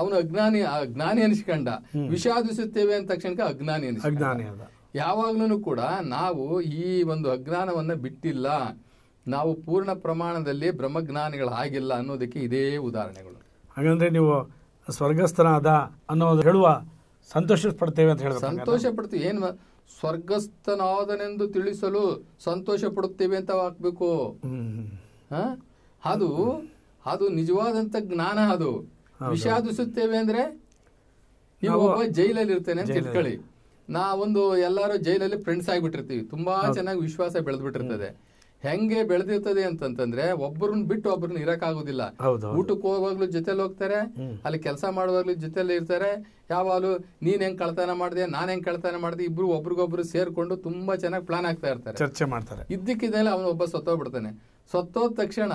ಅವನು ಅಜ್ಞಾನಿ ಅಜ್ಞಾನಿ ಅನಿಸ್ಕೊಂಡ ವಿಷಾದಿಸುತ್ತೇವೆ ಅಂತ ತಕ್ಷಣಕ್ಕೆ ಅಜ್ಞಾನಿ ಅನಿಸ್ಕೊಂಡ ಯಾವಾಗಲೂ ಕೂಡ ನಾವು ಈ ಒಂದು ಅಜ್ಞಾನವನ್ನು ಬಿಟ್ಟಿಲ್ಲ ನಾವು ಪೂರ್ಣ ಪ್ರಮಾಣದಲ್ಲಿ ಬ್ರಹ್ಮಜ್ಞಾನಿಗಳಾಗಿಲ್ಲ ಅನ್ನೋದಕ್ಕೆ ಇದೇ ಉದಾಹರಣೆಗಳು ಹಾಗಂದ್ರೆ ನೀವು ಸ್ವರ್ಗಸ್ಥನಾದ ಅನ್ನೋದು ಹೇಳುವ ಸಂತೋಷ ಪಡ್ತೇವೆ ಅಂತ ಹೇಳಿ ಸಂತೋಷ ಪಡ್ತೀವಿ ಏನು ಸ್ವರ್ಗಸ್ಥನಾದನೆಂದು ತಿಳಿಸಲು ಸಂತೋಷ ಪಡುತ್ತೇವೆ ಅಂತ ಹಾಕ್ಬೇಕು ಅದು ಅದು ನಿಜವಾದಂತ ಜ್ಞಾನ ಅದು ವಿಷಾದಿಸುತ್ತೇವೆ ಅಂದ್ರೆ ನೀವು ಒಬ್ಬ ಜೈಲಲ್ಲಿ ಇರ್ತೇನೆ ಅಂತ ತಿಳ್ಕೊಳ್ಳಿ ನಾವೊಂದು ಎಲ್ಲರೂ ಜೈಲಲ್ಲಿ ಫ್ರೆಂಡ್ಸ್ ಆಗಿಬಿಟ್ಟಿರ್ತೀವಿ ತುಂಬಾ ಚೆನ್ನಾಗಿ ವಿಶ್ವಾಸ ಬೆಳೆದ್ಬಿಟ್ಟಿರ್ತದೆ ಹೆಂಗೆ ಬೆಳೆದಿರ್ತದೆ ಅಂತಂತಂದ್ರೆ ಒಬ್ಬರನ್ನ ಬಿಟ್ಟು ಒಬ್ಬರನ್ನ ಇರಕ್ಕಾಗೋದಿಲ್ಲ ಊಟಕ್ಕೆ ಹೋಗುವಾಗ್ಲೂ ಜೊತೆಲಿ ಹೋಗ್ತಾರೆ ಅಲ್ಲಿ ಕೆಲಸ ಮಾಡುವಾಗ್ಲೂ ಜೊತೆಲಿ ಇರ್ತಾರೆ ಯಾವಾಗಲೂ ನೀನ್ ಹೆಂಗ್ ಕಳತನ ಮಾಡಿದೆ ನಾನು ಹೆಂಗ್ ಕಳತನ ಮಾಡಿದೆ ಇಬ್ರು ಒಬ್ರಿಗೊಬ್ರು ಸೇರ್ಕೊಂಡು ತುಂಬಾ ಚೆನ್ನಾಗಿ ಪ್ಲಾನ್ ಆಗ್ತಾ ಇರ್ತಾರೆ ಚರ್ಚೆ ಮಾಡ್ತಾರೆ ಇದ್ದಕ್ಕಿದ್ದಲ್ಲಿ ಅವನು ಒಬ್ಬ ಸತ್ತೋಗ್ಬಿಡ್ತಾನೆ ಸತ್ತೋದ ತಕ್ಷಣ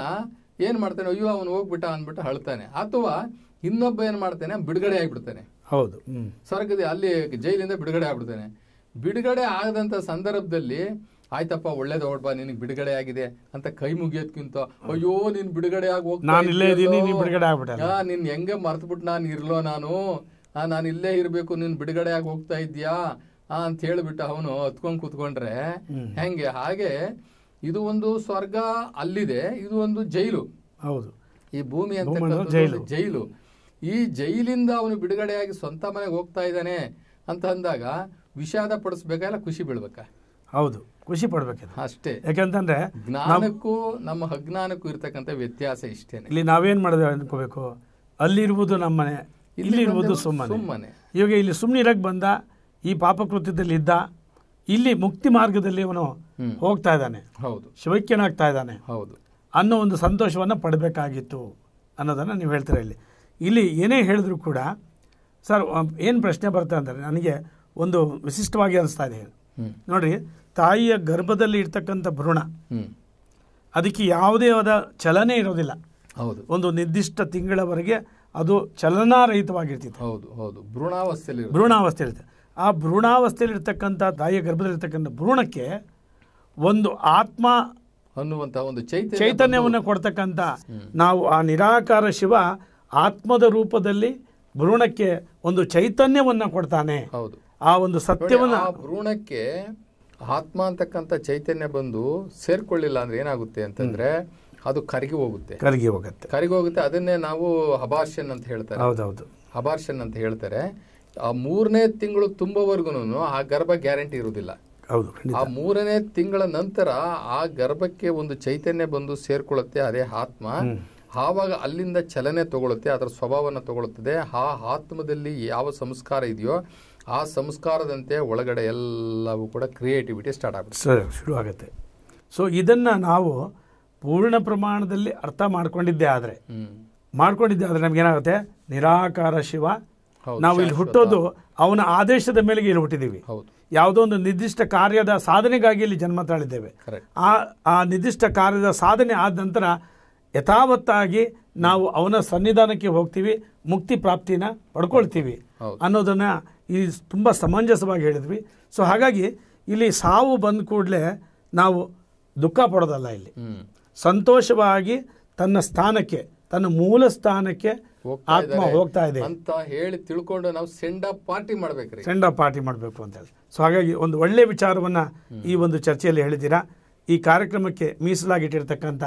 ಏನ್ ಮಾಡ್ತಾನೆ ಅಯ್ಯೋ ಅವನು ಹೋಗ್ಬಿಟ್ಟ ಅಂದ್ಬಿಟ್ಟು ಅಳ್ತಾನೆ ಅಥವಾ ಇನ್ನೊಬ್ಬ ಏನ್ ಮಾಡ್ತಾನೆ ಬಿಡುಗಡೆ ಆಗ್ಬಿಡ್ತಾನೆ ಹೌದು ಸ್ವರ್ಗದ ಅಲ್ಲಿ ಜೈಲಿಂದ ಬಿಡುಗಡೆ ಆಗ್ಬಿಡ್ತಾನೆ ಬಿಡುಗಡೆ ಆಗದಂತ ಸಂದರ್ಭದಲ್ಲಿ ಆಯ್ತಪ್ಪ ಒಳ್ಳೇದು ಹೊಡ್ಬ ನಿನ್ ಬಿಡುಗಡೆ ಆಗಿದೆ ಅಂತ ಕೈ ಮುಗಿಯೋದ್ಕಿಂತ ಅಯ್ಯೋ ನಿನ್ ಬಿಡುಗಡೆ ಆಗಿ ನಿನ್ ಮರ್ತ್ಬಿಟ್ಟು ನಾನು ಇರ್ಲೋ ನಾನು ನಾನು ಇಲ್ಲೇ ಇರ್ಬೇಕು ನೀನ್ ಬಿಡುಗಡೆ ಆಗಿ ಹೋಗ್ತಾ ಇದ್ಯಾ ಅಂತ ಹೇಳ್ಬಿಟ್ಟು ಅವನು ಹತ್ಕೊಂಡ್ ಕುತ್ಕೊಂಡ್ರೆ ಹೆಂಗೆ ಹಾಗೆ ಇದು ಒಂದು ಸ್ವರ್ಗ ಅಲ್ಲಿದೆ ಇದು ಒಂದು ಜೈಲು ಹೌದು ಈ ಭೂಮಿ ಅಂತ ಜೈಲು ಈ ಜೈಲಿಂದ ಅವನು ಬಿಡುಗಡೆಯಾಗಿ ಸ್ವಂತ ಮನೆಗೆ ಹೋಗ್ತಾ ಇದ್ದಾನೆ ಅಂತ ಅಂದಾಗ ವಿಷಾದ ಪಡಿಸ್ಬೇಕಲ್ಲ ಖುಷಿ ಬೀಳ್ಬೇಕಾ ಹೌದು ಖುಷಿ ಪಡ್ಬೇಕು ಅಷ್ಟೇ ಯಾಕೆಂತಂದ್ರೆ ಜ್ಞಾನಕ್ಕೂ ನಮ್ಮ ಅಜ್ಞಾನಕ್ಕೂ ಇರತಕ್ಕಂಥ ವ್ಯತ್ಯಾಸ ಇಷ್ಟೇ ಇಲ್ಲಿ ನಾವೇನ್ ಮಾಡಿದ್ವಿ ಅನ್ಕೋಬೇಕು ಅಲ್ಲಿರುವುದು ನಮ್ಮನೆ ಇಲ್ಲಿರುವುದು ಸುಮ್ಮನೆ ಸುಮ್ಮನೆ ಇವಾಗ ಇಲ್ಲಿ ಸುಮ್ಮನೆ ಇರಕ್ ಬಂದ ಈ ಪಾಪಕೃತ್ಯದಲ್ಲಿ ಇದ್ದ ಇಲ್ಲಿ ಮುಕ್ತಿ ಮಾರ್ಗದಲ್ಲಿ ಅವನು ಹೋಗ್ತಾ ಇದ್ದಾನೆ ಹೌದು ಶಿವೈಕ್ಯನಾಗ್ತಾ ಇದ್ದಾನೆ ಹೌದು ಅನ್ನೋ ಒಂದು ಸಂತೋಷವನ್ನು ಪಡಬೇಕಾಗಿತ್ತು ಅನ್ನೋದನ್ನು ನೀವು ಹೇಳ್ತೀರಾ ಇಲ್ಲಿ ಇಲ್ಲಿ ಏನೇ ಹೇಳಿದ್ರು ಕೂಡ ಸರ್ ಏನು ಪ್ರಶ್ನೆ ಬರುತ್ತೆ ಅಂದರೆ ನನಗೆ ಒಂದು ವಿಶಿಷ್ಟವಾಗಿ ಅನಿಸ್ತಾ ಇದೆ ನೋಡಿರಿ ತಾಯಿಯ ಗರ್ಭದಲ್ಲಿ ಇರ್ತಕ್ಕಂಥ ಭ್ರೂಣ ಅದಕ್ಕೆ ಯಾವುದೇ ಆದ ಚಲನೆ ಇರೋದಿಲ್ಲ ಹೌದು ಒಂದು ನಿರ್ದಿಷ್ಟ ತಿಂಗಳವರೆಗೆ ಅದು ಚಲನಾರಹಿತವಾಗಿರ್ತಿತ್ತು ಹೌದು ಹೌದು ಭ್ರೂಣಾವಸ್ಥೆಯಲ್ಲಿ ಭ್ರೂಣಾವಸ್ಥೆಯಲ್ಲಿ ಆ ಇರ್ತಕ್ಕಂಥ ತಾಯಿಯ ಗರ್ಭದಲ್ಲಿರ್ತಕ್ಕಂಥ ಭ್ರೂಣಕ್ಕೆ ಒಂದು ಆತ್ಮ ಅನ್ನುವಂಥ ಒಂದು ಚೈತನ್ಯವನ್ನು ಕೊಡ್ತಕ್ಕಂಥ ನಾವು ಆ ನಿರಾಕಾರ ಶಿವ ಆತ್ಮದ ರೂಪದಲ್ಲಿ ಭ್ರೂಣಕ್ಕೆ ಒಂದು ಚೈತನ್ಯವನ್ನು ಕೊಡ್ತಾನೆ ಹೌದು ಆ ಒಂದು ಸತ್ಯವನ್ನು ಭ್ರೂಣಕ್ಕೆ ಆತ್ಮ ಅಂತಕ್ಕಂಥ ಚೈತನ್ಯ ಬಂದು ಸೇರ್ಕೊಳ್ಳಿಲ್ಲ ಅಂದ್ರೆ ಏನಾಗುತ್ತೆ ಅಂತಂದ್ರೆ ಅದು ಕರಗಿ ಹೋಗುತ್ತೆ ಕರಗಿ ಹೋಗುತ್ತೆ ಕರಗಿ ಹೋಗುತ್ತೆ ಅದನ್ನೇ ನಾವು ಹಬಾರ್ಷನ್ ಅಂತ ಹೇಳ್ತಾರೆ ಹೌದೌದು ಹಬಾರ್ಷನ್ ಅಂತ ಹೇಳ್ತಾರೆ ಆ ಮೂರನೇ ತಿಂಗಳು ತುಂಬವರೆಗೂ ಆ ಗರ್ಭ ಗ್ಯಾರಂಟಿ ಇರುವುದಿಲ್ಲ ಹೌದು ಆ ಮೂರನೇ ತಿಂಗಳ ನಂತರ ಆ ಗರ್ಭಕ್ಕೆ ಒಂದು ಚೈತನ್ಯ ಬಂದು ಸೇರ್ಕೊಳ್ಳುತ್ತೆ ಅದೇ ಆತ್ಮ ಆವಾಗ ಅಲ್ಲಿಂದ ಚಲನೆ ತಗೊಳುತ್ತೆ ಅದರ ಸ್ವಭಾವವನ್ನು ತಗೊಳ್ಳುತ್ತದೆ ಆ ಆತ್ಮದಲ್ಲಿ ಯಾವ ಸಂಸ್ಕಾರ ಇದೆಯೋ ಆ ಸಂಸ್ಕಾರದಂತೆ ಒಳಗಡೆ ಎಲ್ಲವೂ ಕೂಡ ಕ್ರಿಯೇಟಿವಿಟಿ ಸ್ಟಾರ್ಟ್ ಆಗುತ್ತೆ ಶುರು ಆಗುತ್ತೆ ಸೊ ಇದನ್ನು ನಾವು ಪೂರ್ಣ ಪ್ರಮಾಣದಲ್ಲಿ ಅರ್ಥ ಮಾಡ್ಕೊಂಡಿದ್ದೆ ಆದರೆ ಮಾಡ್ಕೊಂಡಿದ್ದೆ ಆದರೆ ನಮಗೇನಾಗುತ್ತೆ ನಿರಾಕಾರ ಶಿವ ನಾವು ಇಲ್ಲಿ ಹುಟ್ಟೋದು ಅವನ ಆದೇಶದ ಮೇಲೆಗೆ ಇಲ್ಲಿ ಹುಟ್ಟಿದ್ದೀವಿ ಯಾವುದೋ ಒಂದು ನಿರ್ದಿಷ್ಟ ಕಾರ್ಯದ ಸಾಧನೆಗಾಗಿ ಇಲ್ಲಿ ಜನ್ಮ ತಾಳಿದ್ದೇವೆ ಆ ಆ ನಿರ್ದಿಷ್ಟ ಕಾರ್ಯದ ಸಾಧನೆ ಆದ ನಂತರ ಯಥಾವತ್ತಾಗಿ ನಾವು ಅವನ ಸನ್ನಿಧಾನಕ್ಕೆ ಹೋಗ್ತೀವಿ ಮುಕ್ತಿ ಪ್ರಾಪ್ತಿನ ಪಡ್ಕೊಳ್ತೀವಿ ಅನ್ನೋದನ್ನು ಈ ತುಂಬ ಸಮಂಜಸವಾಗಿ ಹೇಳಿದ್ವಿ ಸೊ ಹಾಗಾಗಿ ಇಲ್ಲಿ ಸಾವು ಬಂದ ಕೂಡಲೇ ನಾವು ದುಃಖ ಪಡೋದಲ್ಲ ಇಲ್ಲಿ ಸಂತೋಷವಾಗಿ ತನ್ನ ಸ್ಥಾನಕ್ಕೆ ತನ್ನ ಮೂಲ ಸ್ಥಾನಕ್ಕೆ ಆತ್ಮ ಹೋಗ್ತಾ ಇದೆ ಅಂತ ಹೇಳಿ ತಿಳ್ಕೊಂಡು ನಾವು ಸೆಂಡ ಪಾರ್ಟಿ ಮಾಡ್ಬೇಕು ಸೆಂಡ ಪಾರ್ಟಿ ಮಾಡಬೇಕು ಅಂತ ಹೇಳಿ ಸೊ ಹಾಗಾಗಿ ಒಂದು ಒಳ್ಳೆ ವಿಚಾರವನ್ನು ಈ ಒಂದು ಚರ್ಚೆಯಲ್ಲಿ ಹೇಳಿದ್ದೀರಾ ಈ ಕಾರ್ಯಕ್ರಮಕ್ಕೆ ಮೀಸಲಾಗಿಟ್ಟಿರ್ತಕ್ಕಂಥ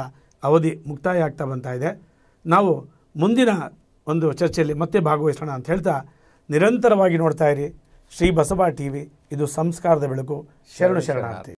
ಅವಧಿ ಮುಕ್ತಾಯ ಆಗ್ತಾ ಬಂತಾ ಇದೆ ನಾವು ಮುಂದಿನ ಒಂದು ಚರ್ಚೆಯಲ್ಲಿ ಮತ್ತೆ ಭಾಗವಹಿಸೋಣ ಅಂತ ಹೇಳ್ತಾ ನಿರಂತರವಾಗಿ ನೋಡ್ತಾ ಇರಿ ಶ್ರೀ ಬಸವ ಟಿ ವಿ ಇದು ಸಂಸ್ಕಾರದ ಬೆಳಕು ಶರಣು ಶರಣಾರ್ಥಿ